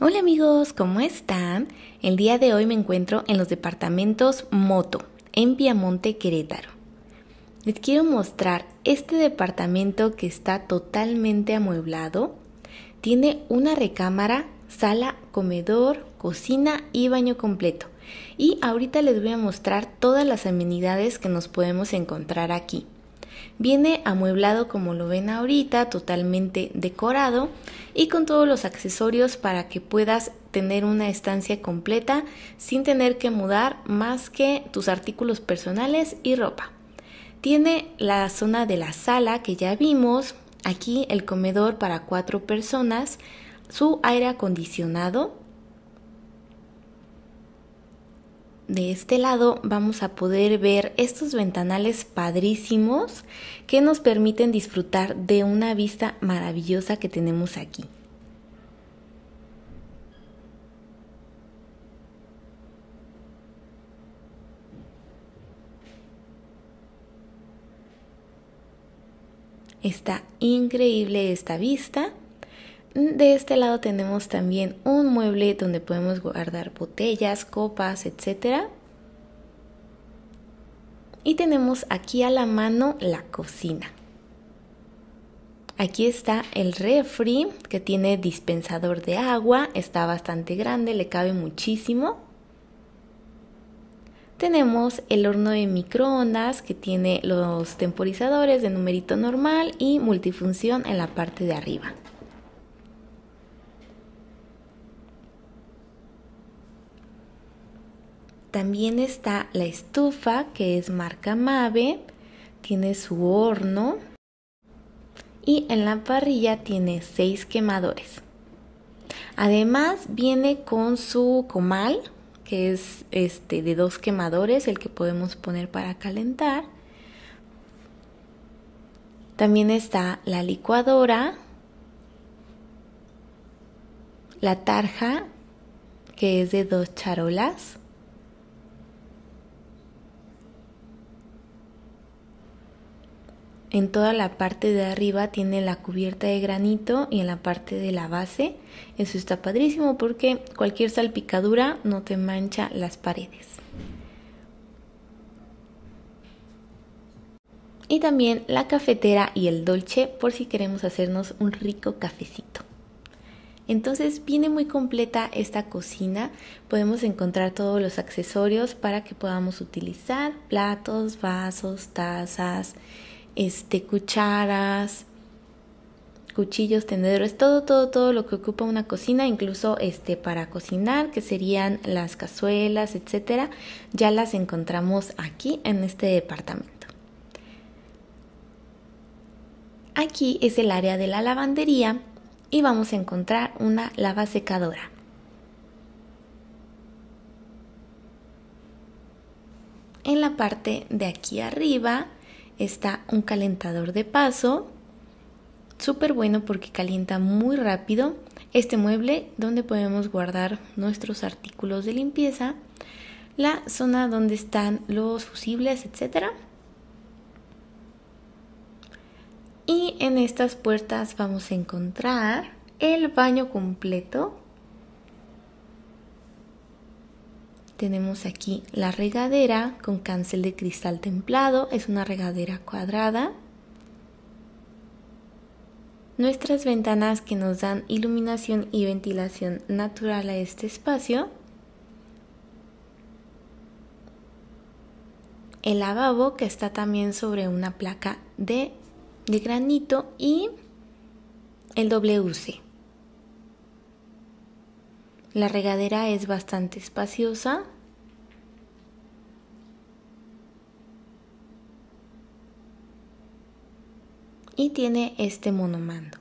Hola amigos, ¿cómo están? El día de hoy me encuentro en los departamentos Moto, en Piamonte, Querétaro. Les quiero mostrar este departamento que está totalmente amueblado. Tiene una recámara, sala, comedor, cocina y baño completo. Y ahorita les voy a mostrar todas las amenidades que nos podemos encontrar aquí. Viene amueblado como lo ven ahorita, totalmente decorado y con todos los accesorios para que puedas tener una estancia completa sin tener que mudar más que tus artículos personales y ropa. Tiene la zona de la sala que ya vimos, aquí el comedor para cuatro personas, su aire acondicionado, de este lado vamos a poder ver estos ventanales padrísimos que nos permiten disfrutar de una vista maravillosa que tenemos aquí. Está increíble esta vista. De este lado tenemos también un mueble donde podemos guardar botellas, copas, etc. Y tenemos aquí a la mano la cocina. Aquí está el refri que tiene dispensador de agua, está bastante grande, le cabe muchísimo. Tenemos el horno de microondas que tiene los temporizadores de numerito normal y multifunción en la parte de arriba. También está la estufa que es marca Mave, tiene su horno y en la parrilla tiene seis quemadores. Además viene con su comal que es este de dos quemadores, el que podemos poner para calentar. También está la licuadora, la tarja que es de dos charolas En toda la parte de arriba tiene la cubierta de granito y en la parte de la base. Eso está padrísimo porque cualquier salpicadura no te mancha las paredes. Y también la cafetera y el dolce por si queremos hacernos un rico cafecito. Entonces viene muy completa esta cocina. Podemos encontrar todos los accesorios para que podamos utilizar platos, vasos, tazas, este, cucharas, cuchillos, tenedores, todo, todo, todo lo que ocupa una cocina, incluso este para cocinar, que serían las cazuelas, etcétera, ya las encontramos aquí en este departamento. Aquí es el área de la lavandería y vamos a encontrar una lava secadora. En la parte de aquí arriba está un calentador de paso, súper bueno porque calienta muy rápido. Este mueble donde podemos guardar nuestros artículos de limpieza, la zona donde están los fusibles, etcétera. Y en estas puertas vamos a encontrar el baño completo tenemos aquí la regadera con cancel de cristal templado, es una regadera cuadrada. Nuestras ventanas que nos dan iluminación y ventilación natural a este espacio. El lavabo que está también sobre una placa de, de granito y el WC. La regadera es bastante espaciosa. Y tiene este monomando.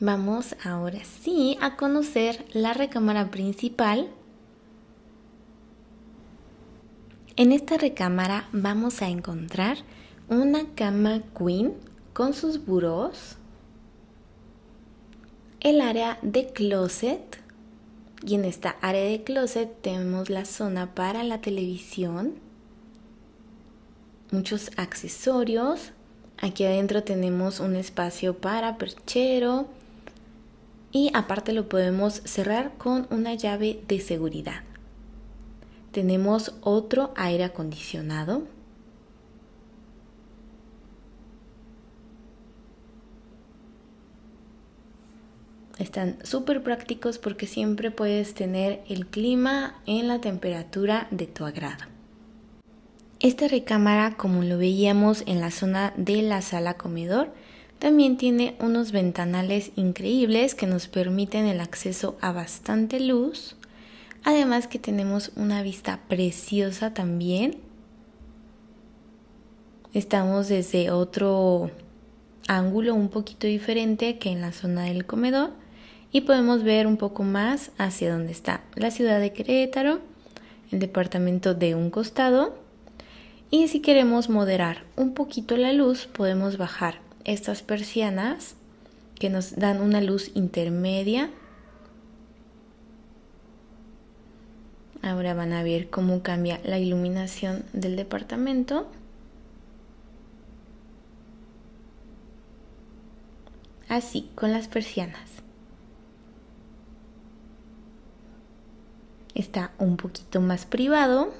Vamos ahora sí a conocer la recámara principal. En esta recámara vamos a encontrar una cama queen con sus burós, el área de closet, y en esta área de closet tenemos la zona para la televisión, muchos accesorios, aquí adentro tenemos un espacio para perchero y aparte lo podemos cerrar con una llave de seguridad. Tenemos otro aire acondicionado Están súper prácticos porque siempre puedes tener el clima en la temperatura de tu agrado. Esta recámara, como lo veíamos en la zona de la sala comedor, también tiene unos ventanales increíbles que nos permiten el acceso a bastante luz. Además que tenemos una vista preciosa también. Estamos desde otro ángulo un poquito diferente que en la zona del comedor y podemos ver un poco más hacia donde está la ciudad de Querétaro, el departamento de un costado y si queremos moderar un poquito la luz podemos bajar estas persianas que nos dan una luz intermedia. Ahora van a ver cómo cambia la iluminación del departamento. Así, con las persianas. está un poquito más privado.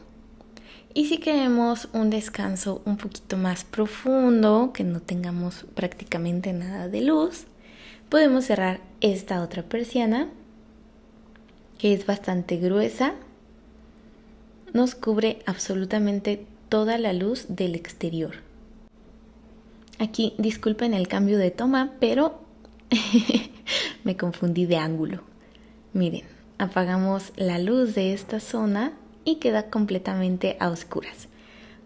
Y si queremos un descanso un poquito más profundo, que no tengamos prácticamente nada de luz, podemos cerrar esta otra persiana, que es bastante gruesa. Nos cubre absolutamente toda la luz del exterior. Aquí disculpen el cambio de toma, pero me confundí de ángulo. Miren apagamos la luz de esta zona y queda completamente a oscuras.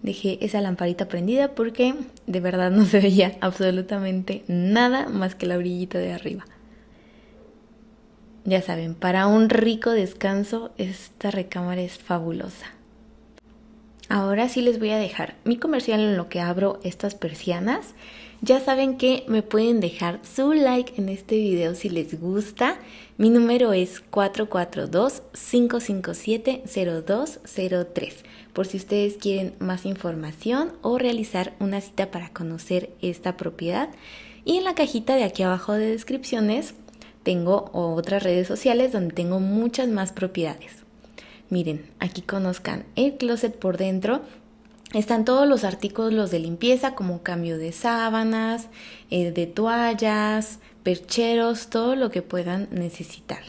Dejé esa lamparita prendida porque de verdad no se veía absolutamente nada más que la orillita de arriba. Ya saben, para un rico descanso esta recámara es fabulosa. Ahora sí les voy a dejar mi comercial en lo que abro estas persianas ya saben que me pueden dejar su like en este video si les gusta. Mi número es 442-557-0203 por si ustedes quieren más información o realizar una cita para conocer esta propiedad. Y en la cajita de aquí abajo de descripciones tengo otras redes sociales donde tengo muchas más propiedades. Miren, aquí conozcan el closet por dentro están todos los artículos de limpieza como cambio de sábanas, eh, de toallas, percheros, todo lo que puedan necesitar.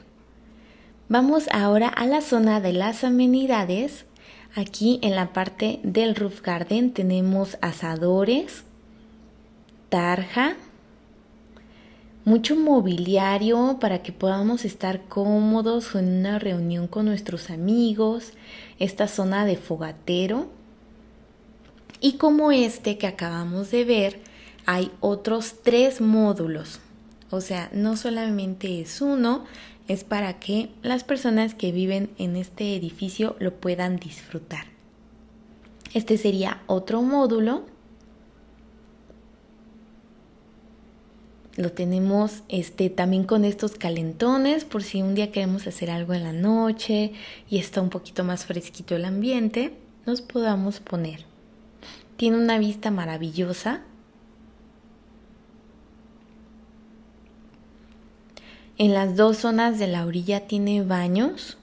Vamos ahora a la zona de las amenidades. Aquí en la parte del roof garden tenemos asadores, tarja, mucho mobiliario para que podamos estar cómodos en una reunión con nuestros amigos, esta zona de fogatero y como este que acabamos de ver, hay otros tres módulos. O sea, no solamente es uno, es para que las personas que viven en este edificio lo puedan disfrutar. Este sería otro módulo. Lo tenemos este, también con estos calentones por si un día queremos hacer algo en la noche y está un poquito más fresquito el ambiente, nos podamos poner tiene una vista maravillosa. En las dos zonas de la orilla tiene baños.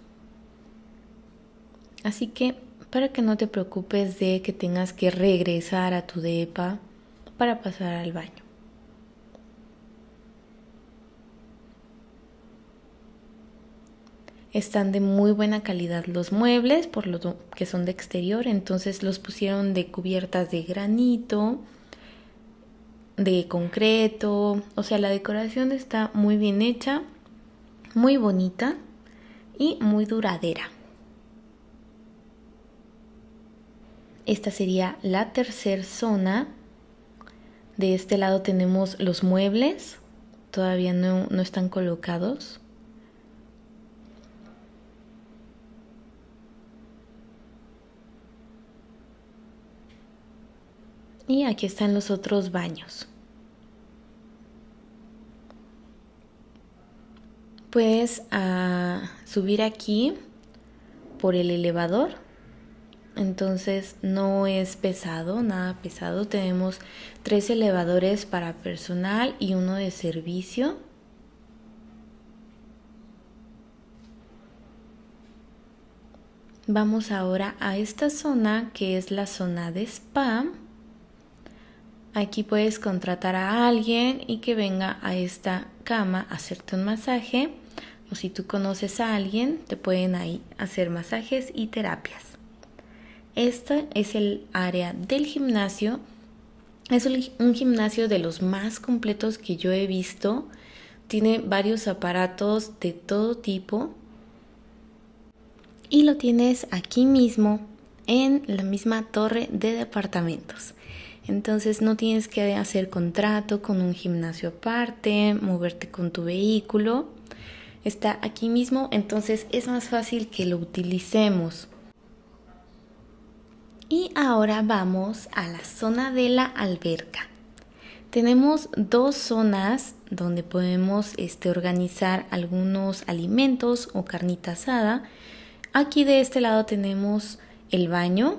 Así que para que no te preocupes de que tengas que regresar a tu depa para pasar al baño. Están de muy buena calidad los muebles, por lo que son de exterior, entonces los pusieron de cubiertas de granito, de concreto, o sea, la decoración está muy bien hecha, muy bonita y muy duradera. Esta sería la tercera zona. De este lado tenemos los muebles, todavía no, no están colocados. Y aquí están los otros baños. Puedes ah, subir aquí por el elevador. Entonces no es pesado, nada pesado. Tenemos tres elevadores para personal y uno de servicio. Vamos ahora a esta zona que es la zona de spam. Aquí puedes contratar a alguien y que venga a esta cama a hacerte un masaje. O si tú conoces a alguien, te pueden ahí hacer masajes y terapias. Esta es el área del gimnasio. Es un gimnasio de los más completos que yo he visto. Tiene varios aparatos de todo tipo. Y lo tienes aquí mismo, en la misma torre de departamentos. Entonces no tienes que hacer contrato con un gimnasio aparte, moverte con tu vehículo. Está aquí mismo, entonces es más fácil que lo utilicemos. Y ahora vamos a la zona de la alberca. Tenemos dos zonas donde podemos este, organizar algunos alimentos o carnita asada. Aquí de este lado tenemos el baño,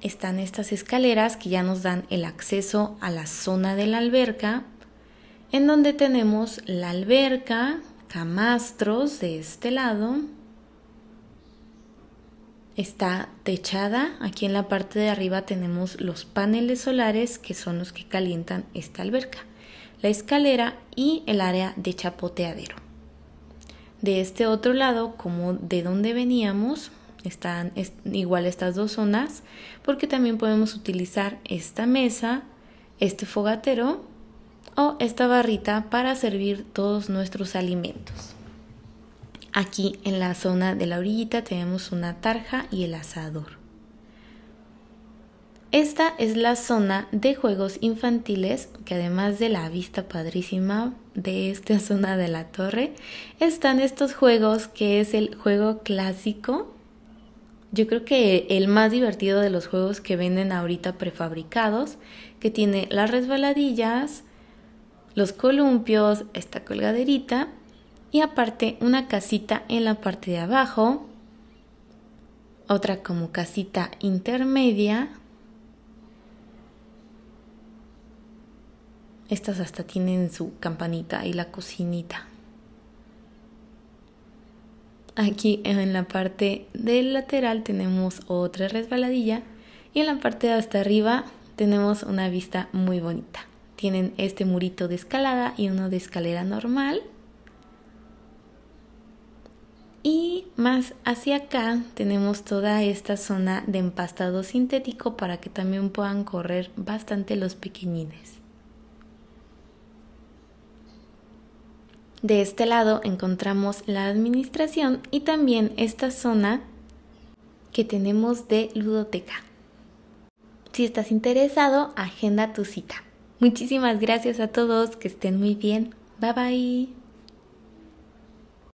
están estas escaleras que ya nos dan el acceso a la zona de la alberca, en donde tenemos la alberca, camastros de este lado, está techada, aquí en la parte de arriba tenemos los paneles solares que son los que calientan esta alberca, la escalera y el área de chapoteadero. De este otro lado, como de donde veníamos, están igual estas dos zonas, porque también podemos utilizar esta mesa, este fogatero o esta barrita para servir todos nuestros alimentos. Aquí en la zona de la orillita tenemos una tarja y el asador. Esta es la zona de juegos infantiles que además de la vista padrísima de esta zona de la torre, están estos juegos que es el juego clásico yo creo que el más divertido de los juegos que venden ahorita prefabricados, que tiene las resbaladillas, los columpios, esta colgaderita y aparte una casita en la parte de abajo, otra como casita intermedia. Estas hasta tienen su campanita y la cocinita. Aquí en la parte del lateral tenemos otra resbaladilla y en la parte de hasta arriba tenemos una vista muy bonita. Tienen este murito de escalada y uno de escalera normal. Y más hacia acá tenemos toda esta zona de empastado sintético para que también puedan correr bastante los pequeñines. De este lado encontramos la administración y también esta zona que tenemos de ludoteca. Si estás interesado, agenda tu cita. Muchísimas gracias a todos, que estén muy bien. Bye bye.